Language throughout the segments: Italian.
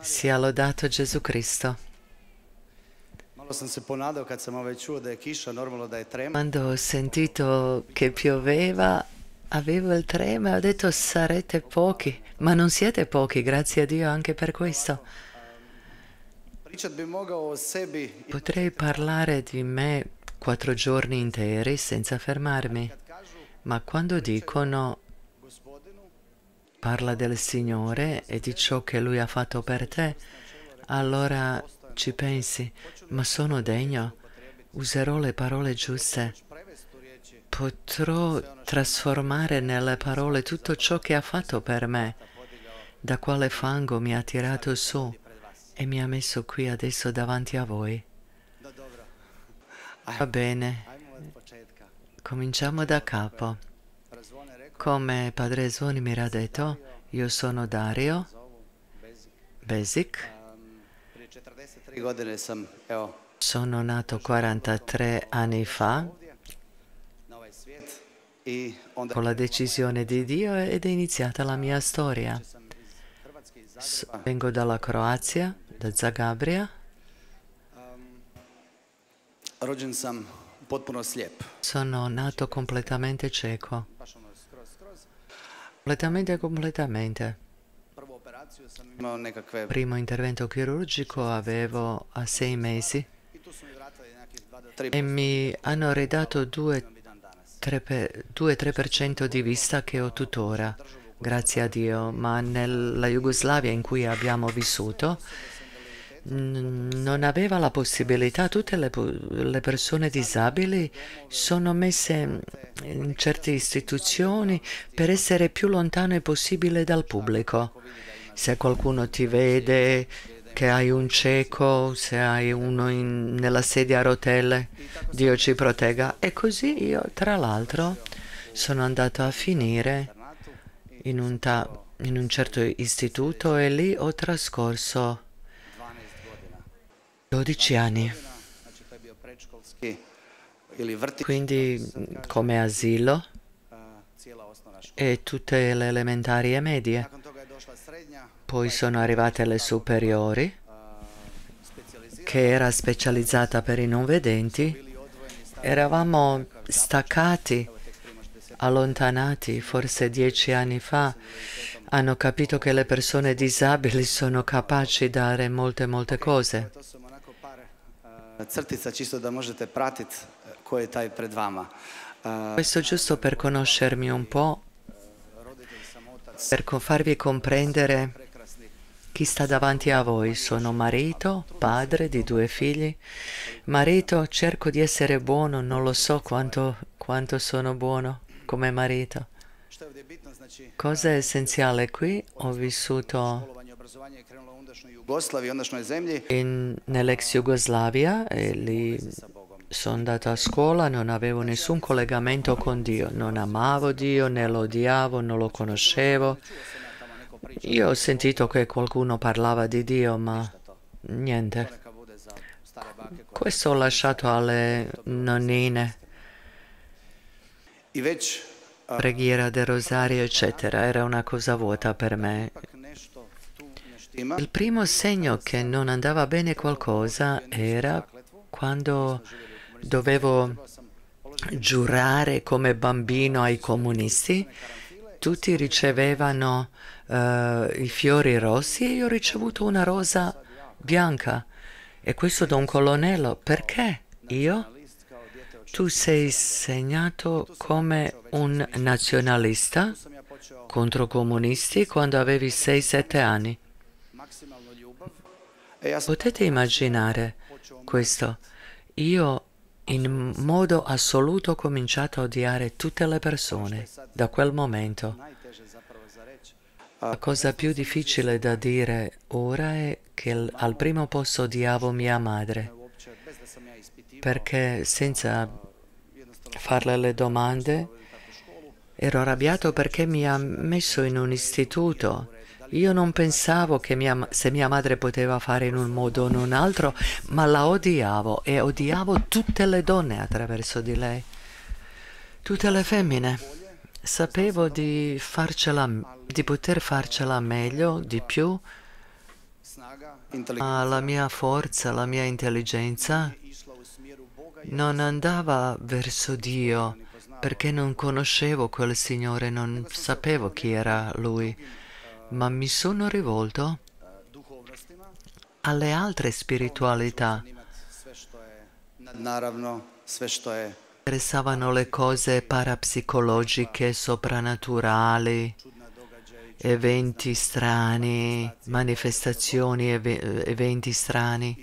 Sia lodato Gesù Cristo. Quando ho sentito che pioveva, avevo il trema e ho detto sarete pochi, ma non siete pochi, grazie a Dio anche per questo. Potrei parlare di me quattro giorni interi senza fermarmi, ma quando dicono parla del Signore e di ciò che Lui ha fatto per te, allora ci pensi, ma sono degno, userò le parole giuste, potrò trasformare nelle parole tutto ciò che ha fatto per me, da quale fango mi ha tirato su e mi ha messo qui adesso davanti a voi. Va bene, cominciamo da capo. Come Padre Zoni mi ha detto, io sono Dario Besic. Sono nato 43 anni fa con la decisione di Dio ed è iniziata la mia storia. Vengo dalla Croazia, da Zagabria. Sono nato completamente cieco. Completamente, completamente. Primo intervento chirurgico avevo a sei mesi e mi hanno ridato 2-3% di vista che ho tuttora, grazie a Dio, ma nella Jugoslavia in cui abbiamo vissuto non aveva la possibilità, tutte le, le, persone disabili sono messe in certe istituzioni per essere più lontane possibile dal pubblico. Se qualcuno ti vede che hai un cieco, se hai uno in, nella sedia a rotelle, Dio ci protegga. E così io, tra l'altro, sono andato a finire in un, in un certo istituto e lì ho trascorso 12 anni. Quindi come asilo e tutte le elementari e medie. Poi sono arrivate le superiori, che era specializzata per i non vedenti. Eravamo staccati, allontanati, forse dieci anni fa. Hanno capito che le persone disabili sono capaci di dare molte, molte cose crtica čisto da možete pratiti eh, ko je taj pred vama. Eh, Questo giusto per conoscermi un po', per farvi comprendere chi sta davanti a voi. Sono marito, padre di due figli. Marito, cerco di essere buono, non lo so quanto, quanto sono buono come marito. Cosa è essenziale qui? Ho vissuto nell'ex Jugoslavia lì sono andato a scuola, non avevo nessun collegamento con Dio, non amavo Dio, né lo odiavo, non lo conoscevo. Io ho sentito che qualcuno parlava di Dio, ma niente. Questo ho lasciato alle nonnine. Eh, Preghiera del rosario, eccetera, era una cosa vuota per me. Il primo segno che non andava bene qualcosa era quando dovevo giurare come bambino ai comunisti. Tutti ricevevano uh, i fiori rossi e io ho ricevuto una rosa bianca. E questo da un colonnello. Perché io? Tu sei segnato come un nazionalista contro comunisti quando avevi 6-7 anni. Potete immaginare questo? Io in modo assoluto ho cominciato a odiare tutte le persone da quel momento. La cosa più difficile da dire ora è che al primo posto odiavo mia madre, perché senza farle le domande ero arrabbiato perché mi ha messo in un istituto io non pensavo che mia, se mia madre poteva fare in un modo o in un altro, ma la odiavo e odiavo tutte le donne attraverso di lei, tutte le femmine. Sapevo di, farcela, di poter farcela meglio, di più, ma la mia forza, la mia intelligenza non andava verso Dio perché non conoscevo quel Signore, non sapevo chi era Lui ma mi sono rivolto alle altre spiritualità. Interessavano le cose parapsicologiche, soprannaturali, eventi strani, manifestazioni, ev eventi strani.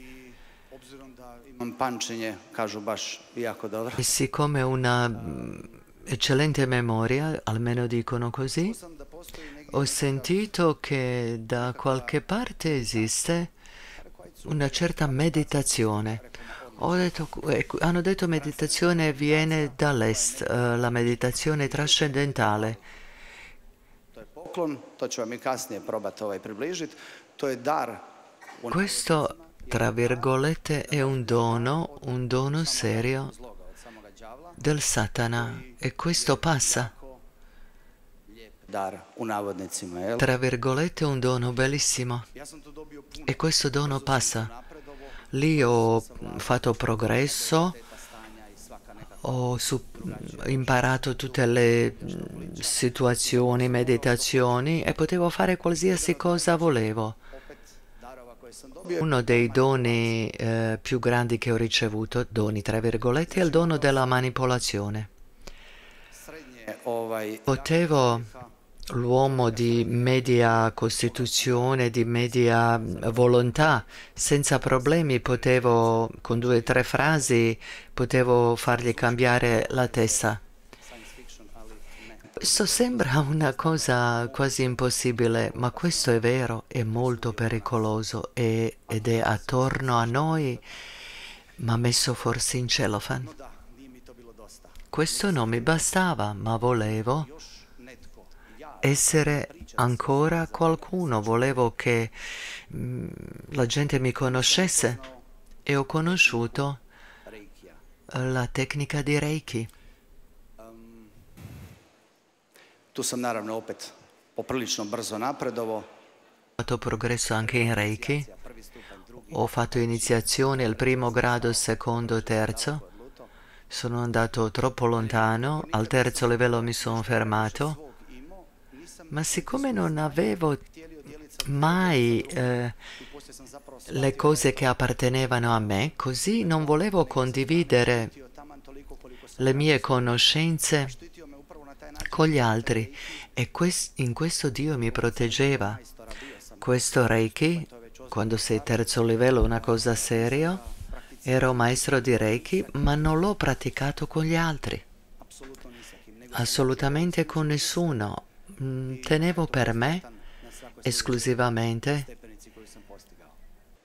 E siccome una mm, eccellente memoria, almeno dicono così, ho sentito che da qualche parte esiste una certa meditazione. Detto, eh, hanno detto meditazione viene dall'est, eh, la meditazione trascendentale. Questo, tra virgolette, è un dono, un dono serio del Satana e questo passa. Tra virgolette un dono bellissimo. E questo dono passa. Lì ho fatto progresso, ho imparato tutte le mm, situazioni, meditazioni e potevo fare qualsiasi cosa volevo. Uno dei doni eh, più grandi che ho ricevuto, doni tra virgolette, è il dono della manipolazione. Potevo l'uomo di media costituzione, di media volontà, senza problemi potevo, con due o tre frasi, potevo fargli cambiare la testa. Questo sembra una cosa quasi impossibile, ma questo è vero, è molto pericoloso è, ed è attorno a noi, ma messo forse in cellophane questo non mi bastava, ma volevo essere ancora qualcuno, volevo che mm, la gente mi conoscesse e ho conosciuto la tecnica di Reiki. Tu sam naravno opet poprilično brzo napredovo. Ho fatto progresso anche in Reiki. Ho fatto iniziazione al primo grado, secondo, terzo sono andato troppo lontano, al terzo livello mi sono fermato, ma siccome non avevo mai eh, le cose che appartenevano a me, così non volevo condividere le mie conoscenze con gli altri e in questo Dio mi proteggeva. Questo Reiki, quando sei terzo livello, una cosa seria, Ero maestro di Reiki, ma non l'ho praticato con gli altri. Assolutamente con nessuno. Mm, tenevo per me esclusivamente.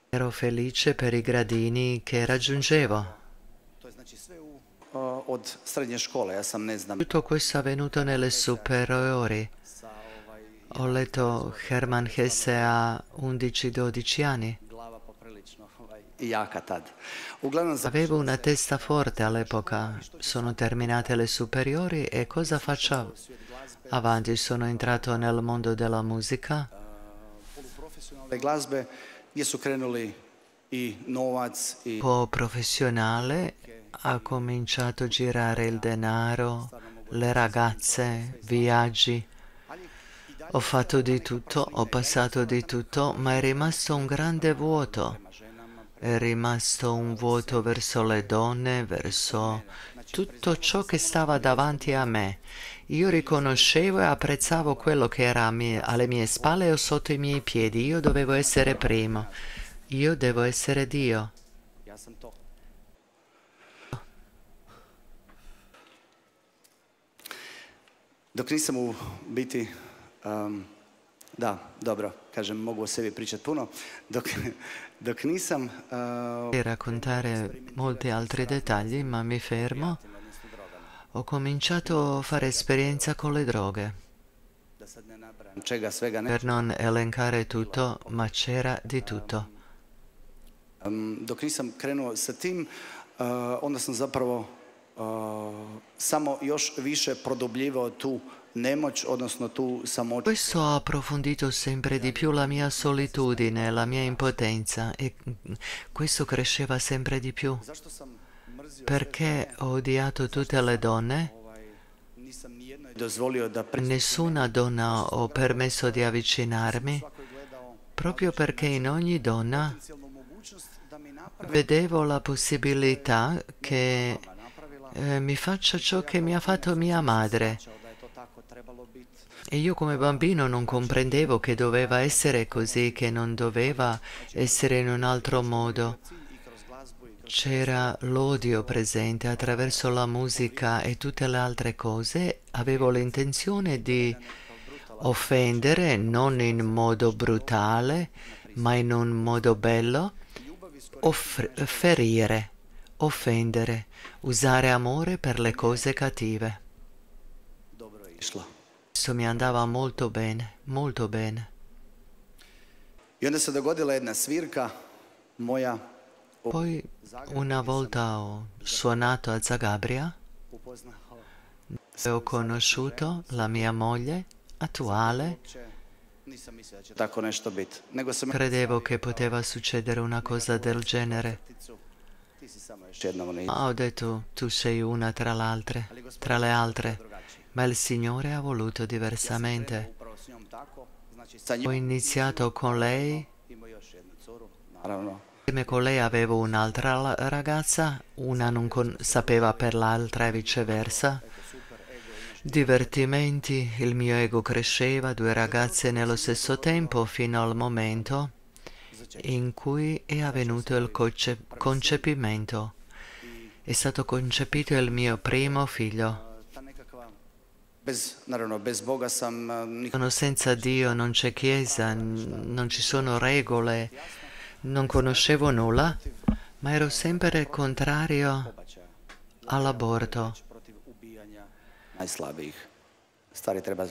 Ero felice per i gradini che raggiungevo. Tutto questo è avvenuto nelle superiori. Ho letto Hermann Hesse a 11-12 anni. Avevo una testa forte all'epoca, sono terminate le superiori e cosa faccio Avanti sono entrato nel mondo della musica. Eh, un po' professionale ha cominciato a girare il denaro, le ragazze, viaggi. Ho fatto di tutto, ho passato di tutto, ma è rimasto un grande vuoto è rimasto un vuoto verso le donne, verso tutto ciò che stava davanti a me. Io riconoscevo e apprezzavo quello che era alle mie spalle o sotto i miei piedi. Io dovevo essere primo. Io devo essere Dio. Dok nisam u biti, um, da, dobro, kažem, mogu o sebi pričati puno, dok e eh, raccontare molti altri dettagli, ma mi fermo. Ho cominciato a fare esperienza con le droghe. Per non elencare tutto, ma c'era di tutto. Dok nisam krenuo sa tim, eh, onda sam zapravo eh, tu questo ha approfondito sempre di più la mia solitudine, la mia impotenza e questo cresceva sempre di più. Perché ho odiato tutte le donne? Nessuna donna ho permesso di avvicinarmi, proprio perché in ogni donna vedevo la possibilità che eh, mi faccia ciò che mi ha fatto mia madre e io come bambino non comprendevo che doveva essere così, che non doveva essere in un altro modo. C'era l'odio presente attraverso la musica e tutte le altre cose. Avevo l'intenzione di offendere non in modo brutale, ma in un modo bello, Off- ferire, offendere, usare amore per le cose cattive. Questo mi andava molto bene, molto bene. I onda se dogodila jedna svirka moja. Poi una volta ho suonato a Zagabria e ho conosciuto la mia moglie attuale. Credevo che poteva succedere una cosa del genere. Ma ho detto tu sei una tra, tra le altre ma il Signore ha voluto diversamente. Ho iniziato con lei, insieme con lei avevo un'altra ragazza, una non sapeva per l'altra e viceversa. Divertimenti, il mio ego cresceva, due ragazze nello stesso tempo, fino al momento in cui è avvenuto il concepimento. È stato concepito il mio primo figlio. Senza Dio non c'è chiesa, non ci sono regole, non conoscevo nulla, ma ero sempre contrario all'aborto.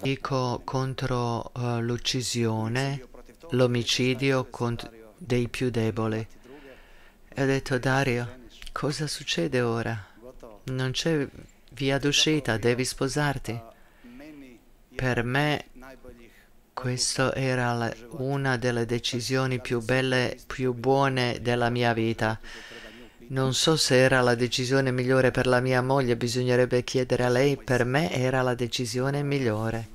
Dico contro uh, l'uccisione, l'omicidio dei più deboli. E ho detto Dario, cosa succede ora? Non c'è via d'uscita, devi sposarti. Per me questa era la, una delle decisioni più belle, più buone della mia vita. Non so se era la decisione migliore per la mia moglie, bisognerebbe chiedere a lei, per me era la decisione migliore.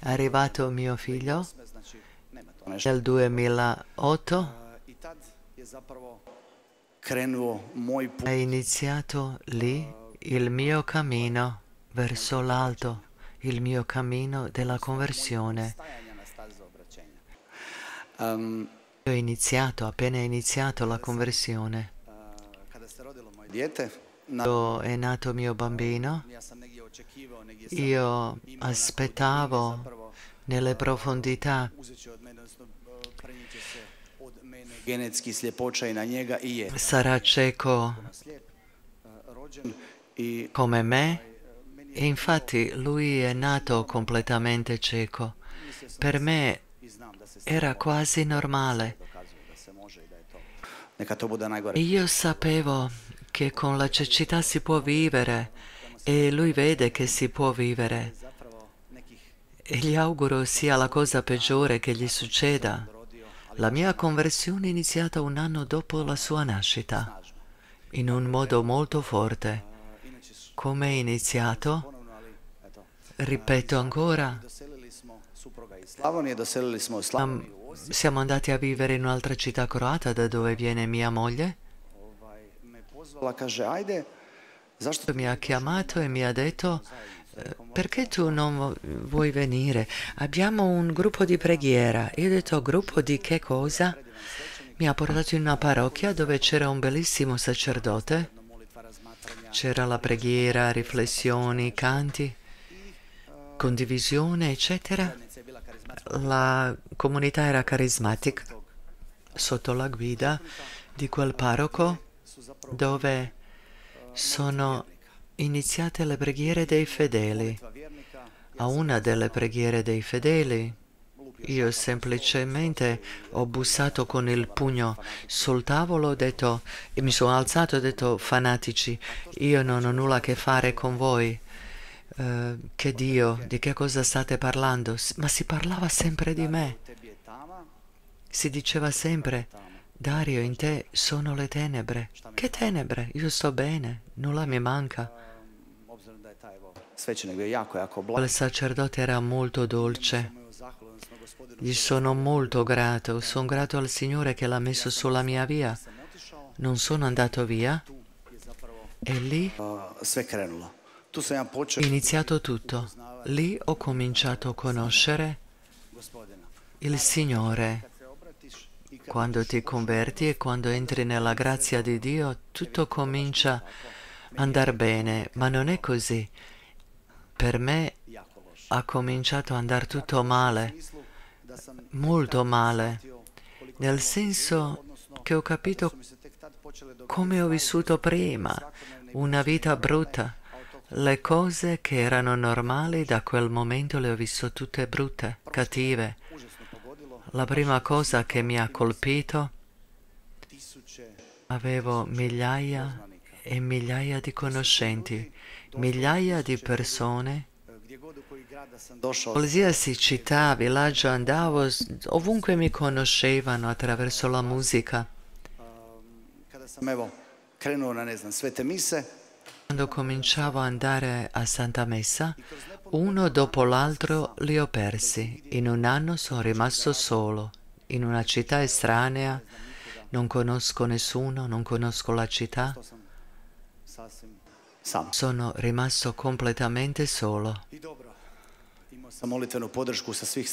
È arrivato mio figlio nel 2008 è iniziato lì il mio cammino verso l'alto il mio cammino della conversione. Um, ho iniziato, appena iniziato la conversione. è nato mio bambino, io aspettavo nelle profondità sarà cieco come me e infatti lui è nato completamente cieco. Per me era quasi normale. Io sapevo che con la cecità si può vivere e lui vede che si può vivere. E gli auguro sia la cosa peggiore che gli succeda. La mia conversione è iniziata un anno dopo la sua nascita, in un modo molto forte come è iniziato? Ripeto ancora, ma siamo andati a vivere in un'altra città croata da dove viene mia moglie. Mi ha chiamato e mi ha detto eh, perché tu non vuoi venire? Abbiamo un gruppo di preghiera. Io ho detto gruppo di che cosa? Mi ha portato in una parrocchia dove c'era un bellissimo sacerdote c'era la preghiera, riflessioni, canti, condivisione, eccetera. La comunità era carismatica sotto la guida di quel parroco dove sono iniziate le preghiere dei fedeli. A una delle preghiere dei fedeli io semplicemente ho bussato con il pugno sul tavolo detto, e mi sono alzato e ho detto, fanatici, io non ho nulla a che fare con voi. Uh, che Dio, di che cosa state parlando? Ma si parlava sempre di me. Si diceva sempre, Dario, in te sono le tenebre. Che tenebre? Io sto bene, nulla mi manca. Il sacerdote era molto dolce. Gli sono molto grato, sono grato al Signore che l'ha messo sulla mia via. Non sono andato via e lì ho iniziato tutto. Lì ho cominciato a conoscere il Signore. Quando ti converti e quando entri nella grazia di Dio, tutto comincia a andare bene, ma non è così. Per me ha cominciato a andare tutto male molto male, nel senso che ho capito come ho vissuto prima, una vita brutta. Le cose che erano normali da quel momento le ho vissute tutte brutte, cattive. La prima cosa che mi ha colpito, avevo migliaia e migliaia di conoscenti, migliaia di persone Qualsiasi città, villaggio andavo, ovunque mi conoscevano attraverso la musica. Quando cominciavo ad andare a Santa Messa, uno dopo l'altro li ho persi. In un anno sono rimasto solo, in una città estranea, non conosco nessuno, non conosco la città. Sono rimasto completamente solo.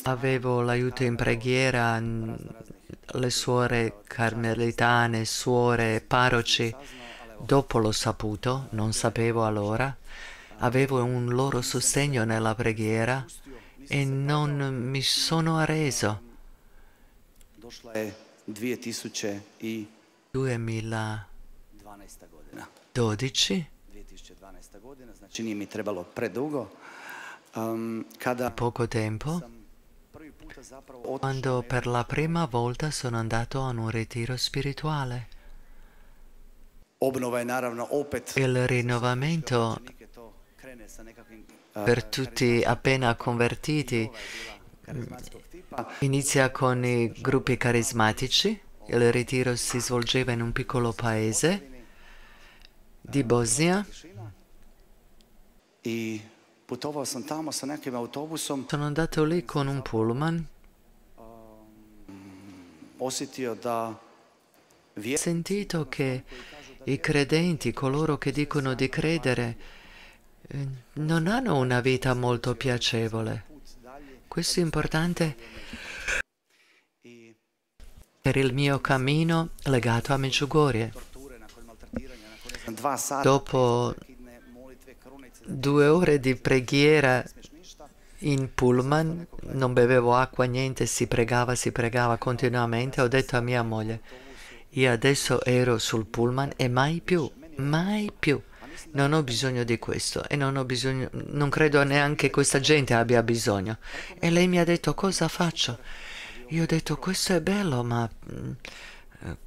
Avevo l'aiuto in preghiera, le suore carmelitane, suore, paroci. Dopo l'ho saputo, non sapevo allora, avevo un loro sostegno nella preghiera e non mi sono arreso. 2012. 2012 znači nije mi trebalo predugo. Ehm, poco tempo, quando per la prima volta sono andato a un ritiro spirituale. Il rinnovamento per tutti appena convertiti inizia con i gruppi carismatici. Il ritiro si svolgeva in un piccolo paese di Bosnia. Sono andato lì con un pullman. Um, osjetio da... Sentito che i credenti, coloro che dicono di credere, eh, non hanno una vita molto piacevole. Questo è importante per il mio cammino legato a Medjugorje. Dopo due ore di preghiera in pullman, non bevevo acqua, niente, si pregava, si pregava continuamente. Ho detto a mia moglie, io adesso ero sul pullman e mai più, mai più. Non ho bisogno di questo e non ho bisogno, non credo neanche questa gente abbia bisogno. E lei mi ha detto cosa faccio? Io ho detto questo è bello, ma eh,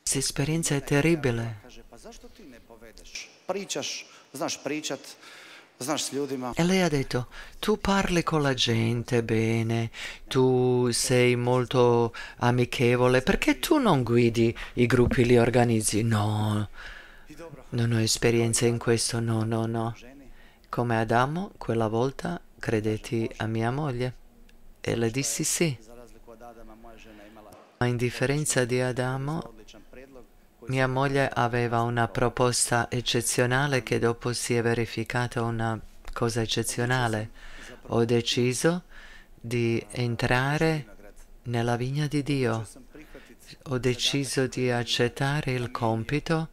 questa esperienza è terribile. Pričaš znaš pričat, znaš s ljudima. E lei ha detto, tu parli con la gente bene, tu sei molto amichevole, perché tu non guidi i gruppi, li organizzi? No, non ho esperienza in questo, no, no, no. Come Adamo, quella volta credetti a mia moglie? E le dissi sì. Ma in differenza di Adamo, mia moglie aveva una proposta eccezionale che dopo si è verificata una cosa eccezionale. Ho deciso di entrare nella vigna di Dio. Ho deciso di accettare il compito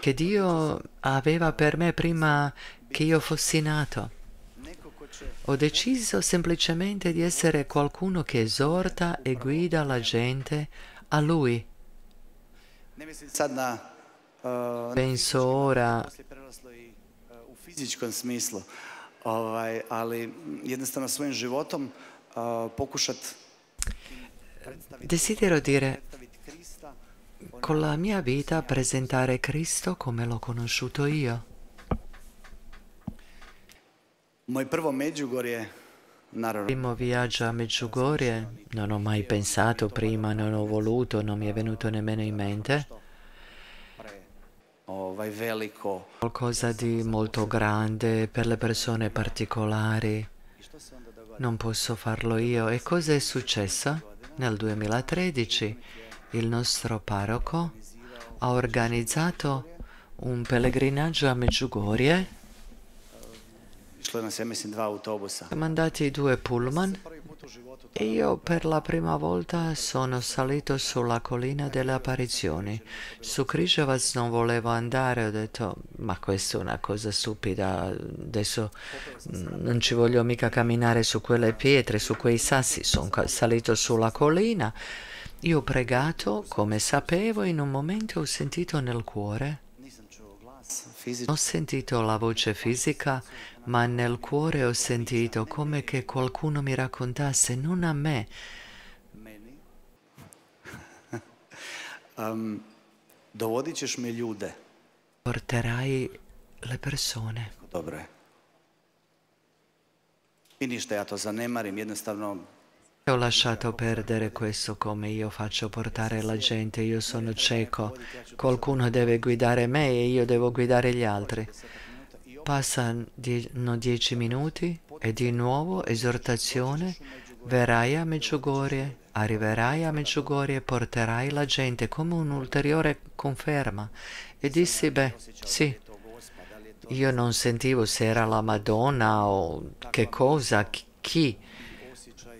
che Dio aveva per me prima che io fossi nato. Ho deciso semplicemente di essere qualcuno che esorta e guida la gente a Lui. Penso ora fizičkom smislu, ovaj, ali jednostavno svojim životom uh, pokušat Desidero dire con la mia vita presentare Cristo come l'ho conosciuto io. Moj prvo Međugorje il primo viaggio a Medjugorje non ho mai pensato prima, non ho voluto, non mi è venuto nemmeno in mente. Oh, Qualcosa di molto grande per le persone particolari. Non posso farlo io. E cosa è successo? Nel 2013 il nostro parroco ha organizzato un pellegrinaggio a Medjugorje Išlo nas je due pullman e io per la prima volta sono salito sulla collina delle apparizioni. Su Krishavac non volevo andare, ho detto ma questa è una cosa stupida, adesso mm, non ci voglio mica camminare su quelle pietre, su quei sassi, sono salito sulla collina. Io ho pregato, come sapevo, in un momento ho sentito nel cuore ho sentito la voce fisica, ma nel cuore ho sentito come che qualcuno mi raccontasse, non a me. Ehm, Porterai le persone. Dobro je. I ništa, ja to zanemarim, jednostavno ho lasciato perdere questo come io faccio portare la gente, io sono cieco, qualcuno deve guidare me e io devo guidare gli altri. Passano dieci minuti e di nuovo esortazione, verrai a Medjugorje, arriverai a Medjugorje porterai la gente come un'ulteriore conferma. E dissi, beh, sì, io non sentivo se era la Madonna o che cosa, chi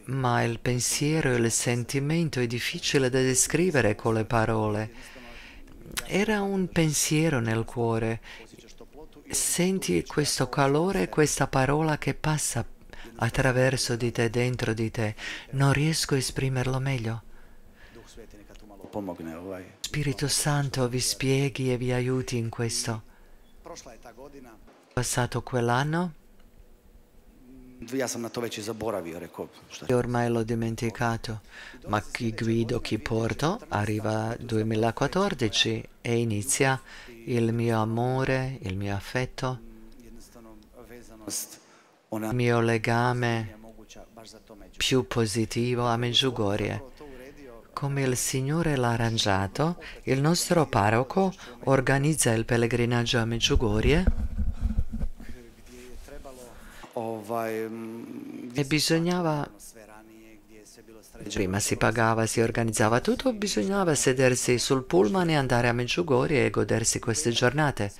ma il pensiero e il sentimento è difficile da descrivere con le parole. Era un pensiero nel cuore. Senti questo calore, questa parola che passa attraverso di te, dentro di te. Non riesco a esprimerlo meglio. Spirito Santo vi spieghi e vi aiuti in questo. Passato quell'anno, Ja sam na to već i zaboravio, rekao. Šta? Ormai l'ho dimenticato, ma chi guido, chi porto, arriva 2014 e inizia il mio amore, il mio affetto, il mio legame più positivo a Meggiugorie. Come il Signore l'ha arrangiato, il nostro parroco organizza il pellegrinaggio a Meggiugorie Mm, e bisognava, prima si pagava, si organizzava tutto, bisognava sedersi sul pullman e andare a Meggiugorie e godersi queste giornate.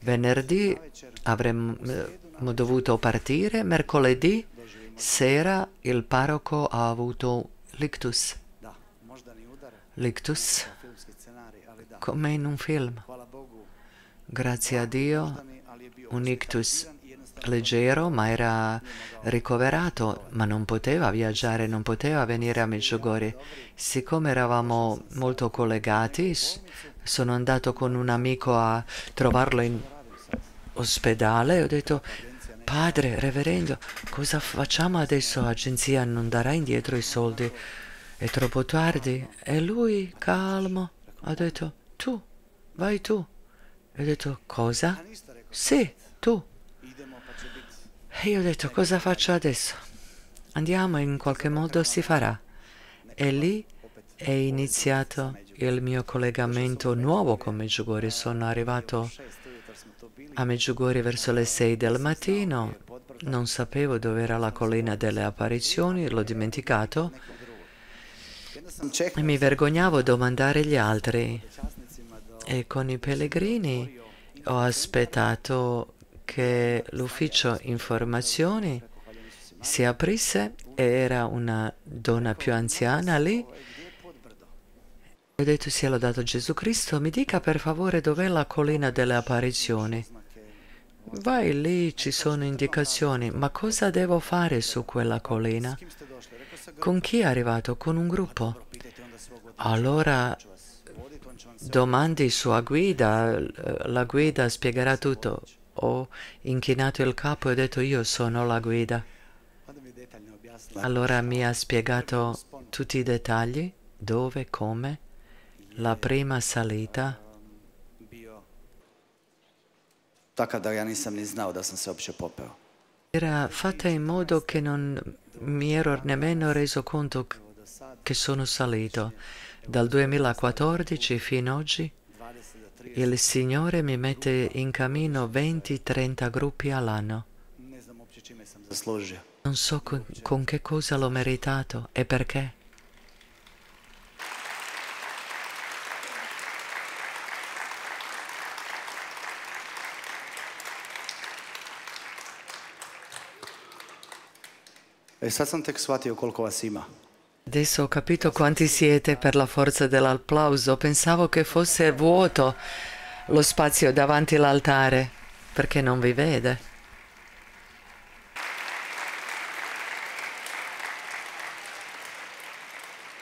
Venerdì avremmo mm, dovuto partire, mercoledì sera il parroco ha avuto l'ictus. L'ictus come in un film grazie a Dio, un ictus leggero, ma era ricoverato, ma non poteva viaggiare, non poteva venire a Medjugorje. Siccome eravamo molto collegati, sono andato con un amico a trovarlo in ospedale e ho detto padre, reverendo, cosa facciamo adesso? L'agenzia non darà indietro i soldi? È troppo tardi? E lui, calmo, ha detto tu, vai tu. E ho detto cosa? Sì, tu. E io ho detto cosa faccio adesso? Andiamo, in qualche modo si farà. E lì è iniziato il mio collegamento nuovo con Meggiugori. Sono arrivato a Meggiugori verso le 6 del mattino. Non sapevo dove era la collina delle apparizioni, l'ho dimenticato. E mi vergognavo a domandare agli altri e con i pellegrini ho aspettato che l'ufficio informazioni si aprisse e era una donna più anziana lì ho detto sia lodato Gesù Cristo mi dica per favore dov'è la collina delle apparizioni vai lì ci sono indicazioni ma cosa devo fare su quella collina con chi è arrivato con un gruppo allora domandi sua guida, la guida spiegherà tutto. Ho inchinato il capo e ho detto io sono la guida. Allora mi ha spiegato tutti i dettagli, dove, come, la prima salita. Era fatta in modo che non mi ero nemmeno reso conto che sono salito. Dal 2014 fino ad oggi il Signore mi mette in cammino 20-30 gruppi all'anno. Non so con, con che cosa l'ho meritato e perché. E sad sam tek shvatio koliko vas Adesso ho capito quanti siete per la forza dell'applauso. Pensavo che fosse vuoto lo spazio davanti all'altare perché non vi vede.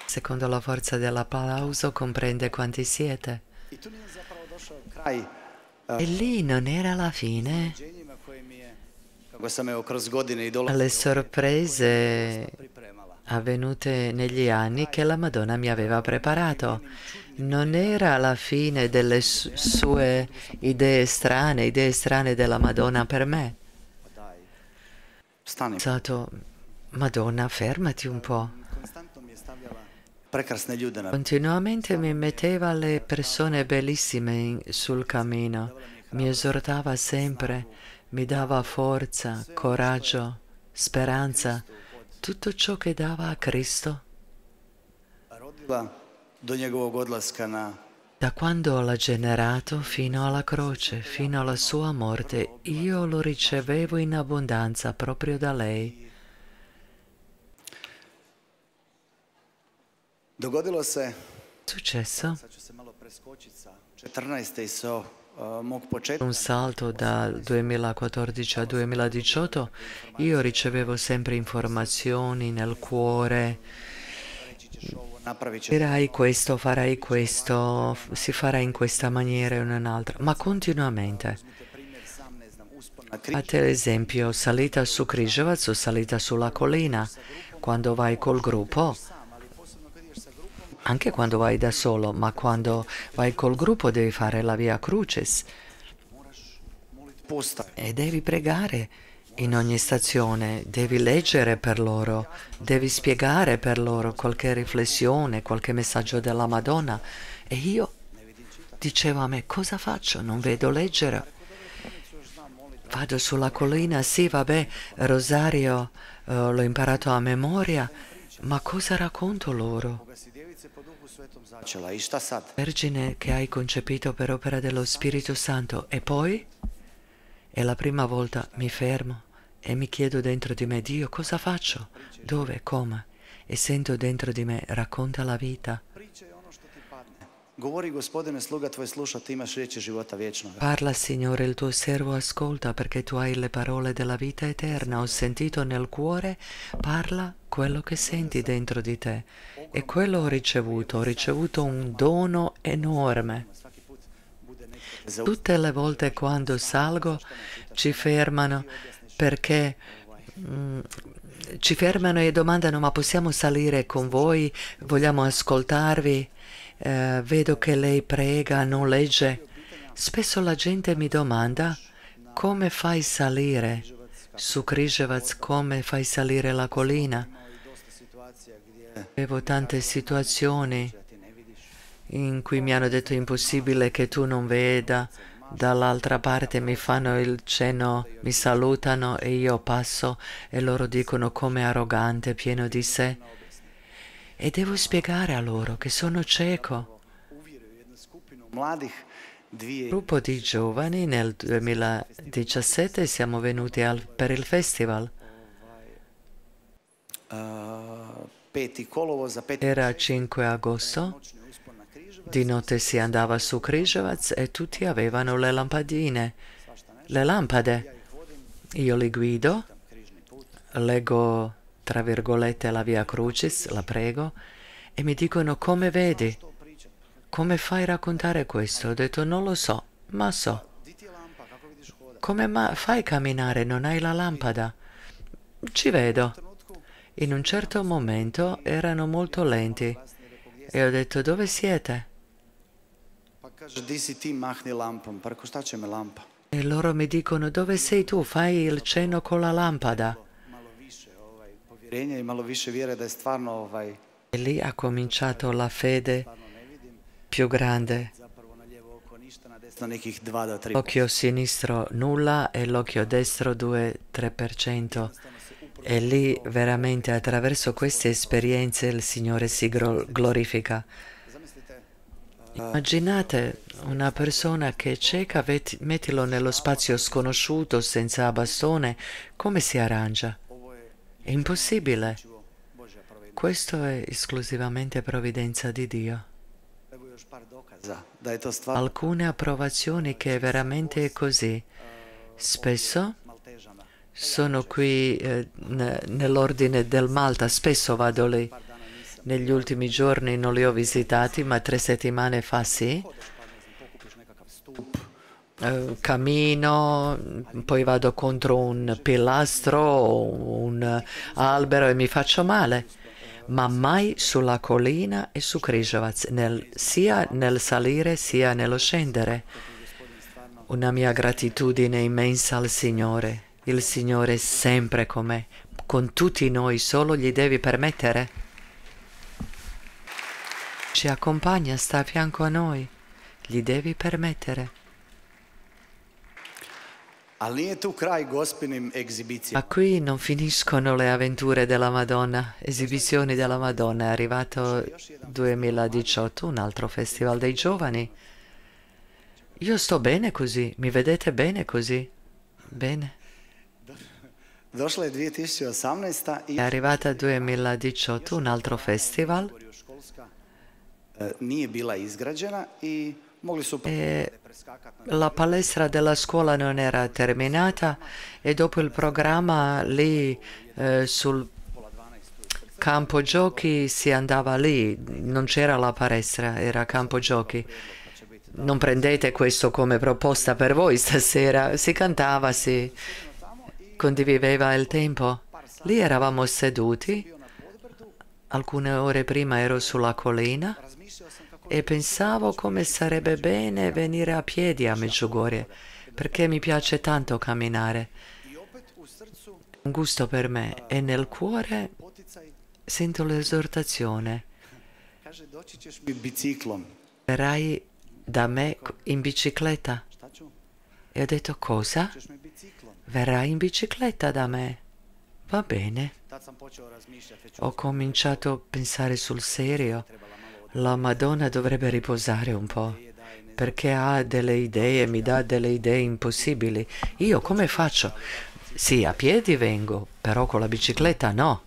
Secondo la forza dell'applauso comprende quanti siete. Eh, e lì non era la fine. Alle sorprese avvenute negli anni che la Madonna mi aveva preparato. Non era la fine delle su- sue idee strane, idee strane della Madonna per me. Ho pensato, Madonna, fermati un po'. Continuamente mi metteva le persone bellissime sul cammino, mi esortava sempre, mi dava forza, coraggio, speranza tutto ciò che dava a Cristo. Da quando l'ha generato fino alla croce, fino alla sua morte, io lo ricevevo in abbondanza proprio da lei. Successo? 14. Eh, un salto dal 2014 al 2018, io ricevevo sempre informazioni nel cuore. dirai questo, farai questo, si farà in questa maniera e in un'altra, ma continuamente. A Ad esempio, salita su Križevac o salita sulla collina, quando vai col gruppo, anche quando vai da solo, ma quando vai col gruppo devi fare la via crucis e devi pregare in ogni stazione, devi leggere per loro, devi spiegare per loro qualche riflessione, qualche messaggio della Madonna. E io dicevo a me, cosa faccio? Non vedo leggere. Vado sulla collina, sì, vabbè, Rosario eh, l'ho imparato a memoria, ma cosa racconto loro? Vergine che hai concepito per opera dello Spirito Santo e poi? È la prima volta mi fermo e mi chiedo dentro di me, Dio, cosa faccio? Dove? Come? E sento dentro di me, racconta la vita. Parla, Signore, il tuo servo ascolta perché tu hai le parole della vita eterna. Ho sentito nel cuore, parla quello che senti dentro di te. E quello ho ricevuto, ho ricevuto un dono enorme. Tutte le volte quando salgo ci fermano perché mh, mm, ci fermano e domandano ma possiamo salire con voi? Vogliamo ascoltarvi? Eh, vedo che lei prega, non legge. Spesso la gente mi domanda come fai salire su Križevac, come fai salire la collina? Avevo tante situazioni in cui mi hanno detto impossibile che tu non veda, dall'altra parte mi fanno il cenno, mi salutano e io passo e loro dicono come arrogante, pieno di sé. E devo spiegare a loro che sono cieco. Un gruppo di giovani nel 2017 siamo venuti al, per il festival. Uh, era 5 agosto, di notte si andava su Križevac e tutti avevano le lampadine, le lampade. Io li guido, leggo tra virgolette la via Crucis, la prego, e mi dicono come vedi, come fai a raccontare questo? Ho detto non lo so, ma so. Come ma fai a camminare? Non hai la lampada? Ci vedo. In un certo momento erano molto lenti e ho detto dove siete? E loro mi dicono dove sei tu? Fai il cenno con la lampada. E lì ha cominciato la fede più grande. L'occhio sinistro nulla e l'occhio destro 2-3%. E lì veramente attraverso queste esperienze il Signore si glorifica. Immaginate una persona che è cieca, mettilo nello spazio sconosciuto senza bastone, come si arrangia? È impossibile. Questo è esclusivamente provvidenza di Dio. Alcune approvazioni che è veramente così. Spesso sono qui eh, nell'ordine del Malta, spesso vado lì. Negli ultimi giorni non li ho visitati, ma tre settimane fa sì. Eh, cammino, poi vado contro un pilastro o un albero e mi faccio male, ma mai sulla collina e su Križevac, nel, sia nel salire sia nello scendere. Una mia gratitudine immensa al Signore. Il Signore è sempre con me, con tutti noi, solo gli devi permettere. Ci accompagna, sta a fianco a noi, gli devi permettere. Ma qui non finiscono le avventure della Madonna, esibizioni della Madonna, è arrivato 2018, un altro festival dei giovani. Io sto bene così, mi vedete bene così? Bene. È arrivata 2018 un altro festival. e la palestra della scuola non era terminata e dopo il programma lì eh, sul campo giochi si andava lì, non c'era la palestra, era campo giochi. Non prendete questo come proposta per voi stasera, si cantava, si condivideva il tempo. Lì eravamo seduti, alcune ore prima ero sulla collina e pensavo come sarebbe bene venire a piedi a Medjugorje, perché mi piace tanto camminare. Un gusto per me e nel cuore sento l'esortazione. Verrai da me in bicicletta? E ho detto cosa? Verrai in bicicletta da me? Va bene. Ho cominciato a pensare sul serio. La Madonna dovrebbe riposare un po', perché ha delle idee, mi dà delle idee impossibili. Io come faccio? Sì, a piedi vengo, però con la bicicletta no.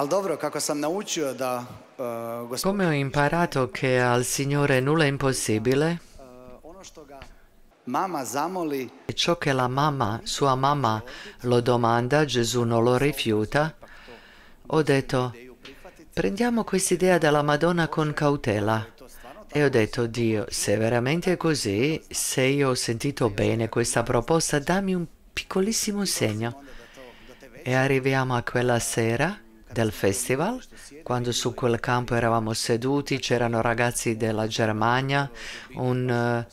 Eh, Come ho imparato che al Signore nulla è impossibile, eh, e ciò che la mamma, sua mamma, lo domanda, Gesù non lo rifiuta, ho detto, prendiamo quest'idea della Madonna con cautela. E ho detto, Dio, se veramente è così, se io ho sentito bene questa proposta, dammi un piccolissimo segno. E arriviamo a quella sera del festival, quando su quel campo eravamo seduti, c'erano ragazzi della Germania, un eh,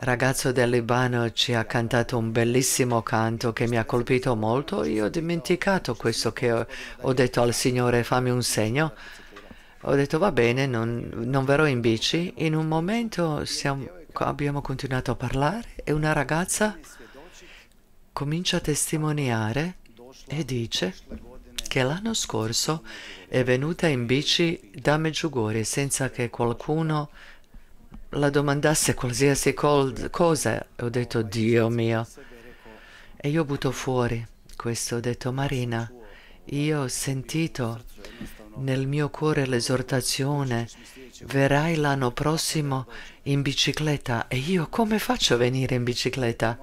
ragazzo del Libano ci ha cantato un bellissimo canto che mi ha colpito molto, io ho dimenticato questo che ho, ho detto al Signore fammi un segno. Ho detto va bene, non, non verrò in bici. In un momento siamo, abbiamo continuato a parlare e una ragazza comincia a testimoniare e dice che l'anno scorso è venuta in bici da Meggiugorje senza che qualcuno la domandasse qualsiasi col- cosa. Ho detto, Dio mio. E io ho butto fuori questo, ho detto, Marina, io ho sentito nel mio cuore l'esortazione, verrai l'anno prossimo in bicicletta. E io come faccio a venire in bicicletta?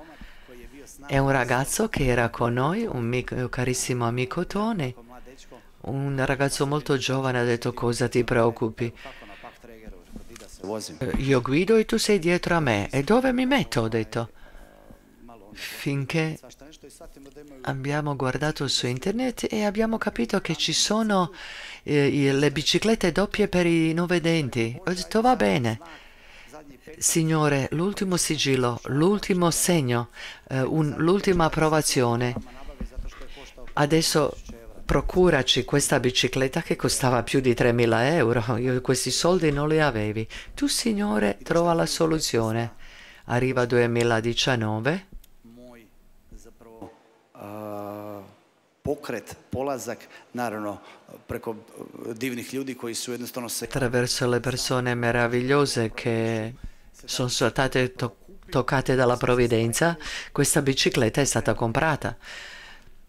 è un ragazzo che era con noi, un mio carissimo amico Tony, un ragazzo molto giovane ha detto cosa ti preoccupi. Eh, io guido e tu sei dietro a me. E dove mi metto? Ho detto. Finché abbiamo guardato su internet e abbiamo capito che ci sono eh, le biciclette doppie per i non vedenti. Ho detto va bene. Signore, l'ultimo sigillo, l'ultimo segno, eh, un, l'ultima approvazione. Adesso procuraci questa bicicletta che costava più di 3.000 euro, io questi soldi non li avevi. Tu, Signore, trova la soluzione. Arriva 2019. Uh pokret, polazak, naravno preko eh, divnih ljudi koji su jednostavno se... Attraverso le persone meravigliose che sono state to toccate dalla provvidenza, questa bicicletta è stata comprata.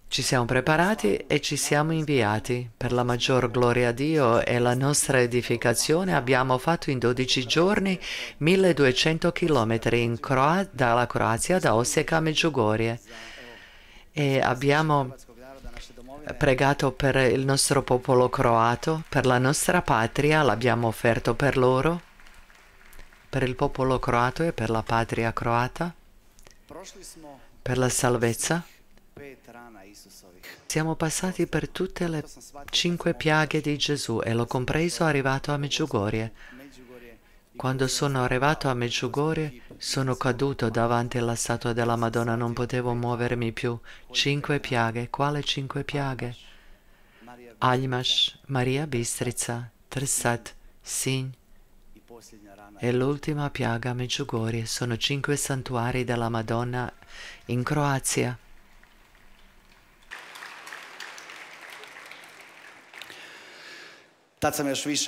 Ci siamo preparati e ci siamo inviati. Per la maggior gloria a Dio e la nostra edificazione abbiamo fatto in 12 giorni 1200 km Croa dalla Croazia, da Osseca a Meggiugorie. E abbiamo pregato per il nostro popolo croato, per la nostra patria, l'abbiamo offerto per loro, per il popolo croato e per la patria croata, per la salvezza. Siamo passati per tutte le cinque piaghe di Gesù e l'ho compreso arrivato a Meggiugorie. Quando sono arrivato a Medjugorje, sono caduto davanti alla statua della Madonna, non potevo muovermi più. Cinque piaghe, quale cinque piaghe? Almash, Maria Bistrica, Trsat, Sin. E l'ultima piaga a Medjugorje sono cinque santuari della Madonna in Croazia. Mi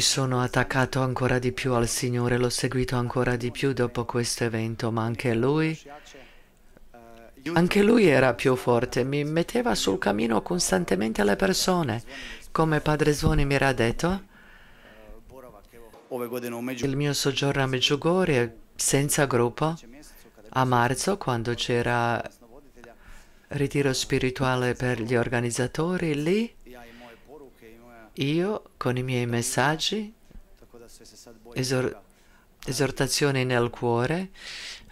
Sono attaccato ancora di più al Signore, l'ho seguito ancora di più dopo questo evento, ma anche lui, anche lui era più forte, mi metteva sul cammino costantemente le persone. Come Padre Zvoni mi era detto, il mio soggiorno a Medjugorje senza gruppo, a marzo quando c'era ritiro spirituale per gli organizzatori, lì io con i miei messaggi, esor esortazioni nel cuore,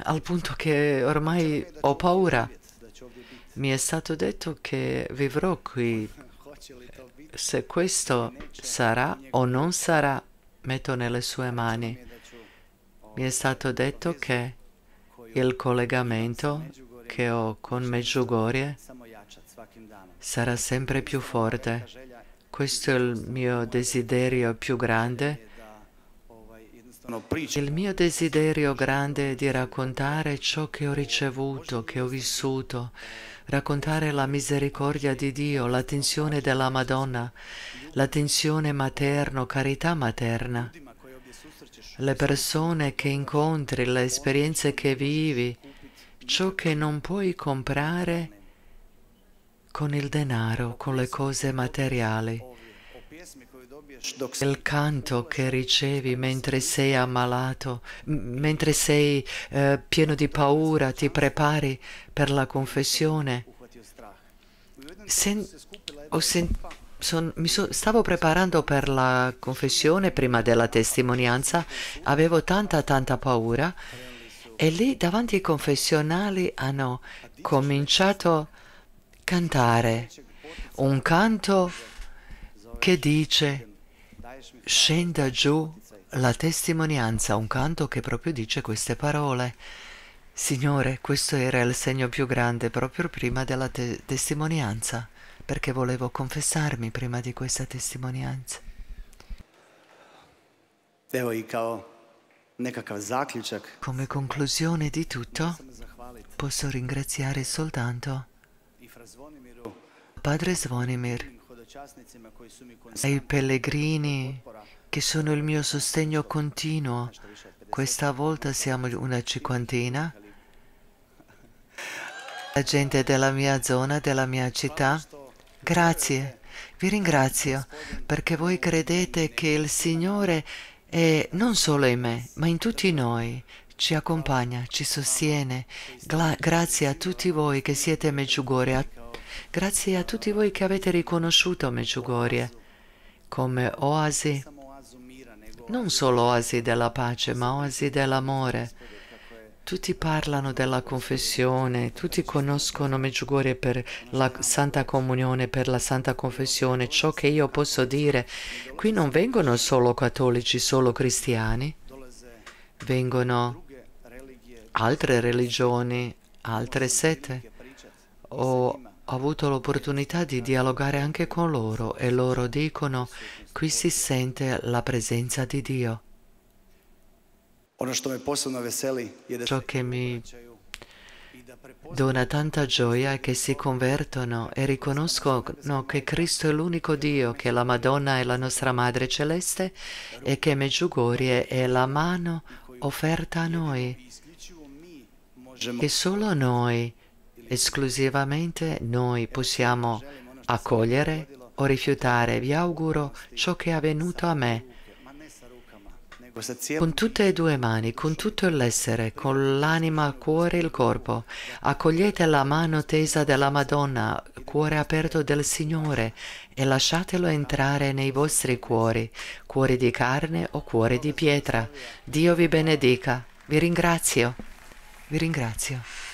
al punto che ormai ho paura. Mi è stato detto che vivrò qui. Se questo sarà o non sarà, metto nelle sue mani. Mi è stato detto che il collegamento che ho con Medjugorje sarà sempre più forte questo è il mio desiderio più grande. Il mio desiderio grande è di raccontare ciò che ho ricevuto, che ho vissuto, raccontare la misericordia di Dio, l'attenzione della Madonna, l'attenzione materno, carità materna, le persone che incontri, le esperienze che vivi, ciò che non puoi comprare con il denaro, con le cose materiali. Il canto che ricevi mentre sei ammalato, mentre sei eh, pieno di paura, ti prepari per la confessione. Sen sen son, so stavo preparando per la confessione prima della testimonianza, avevo tanta tanta paura e lì davanti ai confessionali hanno cominciato a cantare un canto che dice scenda giù la testimonianza, un canto che proprio dice queste parole. Signore, questo era il segno più grande proprio prima della te testimonianza, perché volevo confessarmi prima di questa testimonianza. Come conclusione di tutto, posso ringraziare soltanto Padre Zvonimir, ai pellegrini che sono il mio sostegno continuo, questa volta siamo una cinquantina, la gente della mia zona, della mia città, grazie, vi ringrazio perché voi credete che il Signore è non solo in me, ma in tutti noi, ci accompagna, ci sostiene. Gla grazie a tutti voi che siete Meggiugore, a Grazie a tutti voi che avete riconosciuto Medjugorje come oasi, non solo oasi della pace, ma oasi dell'amore. Tutti parlano della confessione, tutti conoscono Meggiugorie per la Santa Comunione, per la Santa Confessione. Ciò che io posso dire, qui non vengono solo cattolici, solo cristiani, vengono altre religioni, altre sette o ho avuto l'opportunità di dialogare anche con loro e loro dicono qui si sente la presenza di Dio. Ciò che mi dona tanta gioia è che si convertono e riconoscono che Cristo è l'unico Dio, che la Madonna è la nostra Madre Celeste e che Meggiugorie è la mano offerta a noi. E solo noi Esclusivamente noi possiamo accogliere o rifiutare. Vi auguro ciò che è avvenuto a me. Con tutte e due mani, con tutto l'essere, con l'anima, il cuore e il corpo, accogliete la mano tesa della Madonna, cuore aperto del Signore, e lasciatelo entrare nei vostri cuori, cuori di carne o cuori di pietra. Dio vi benedica. Vi ringrazio. Vi ringrazio.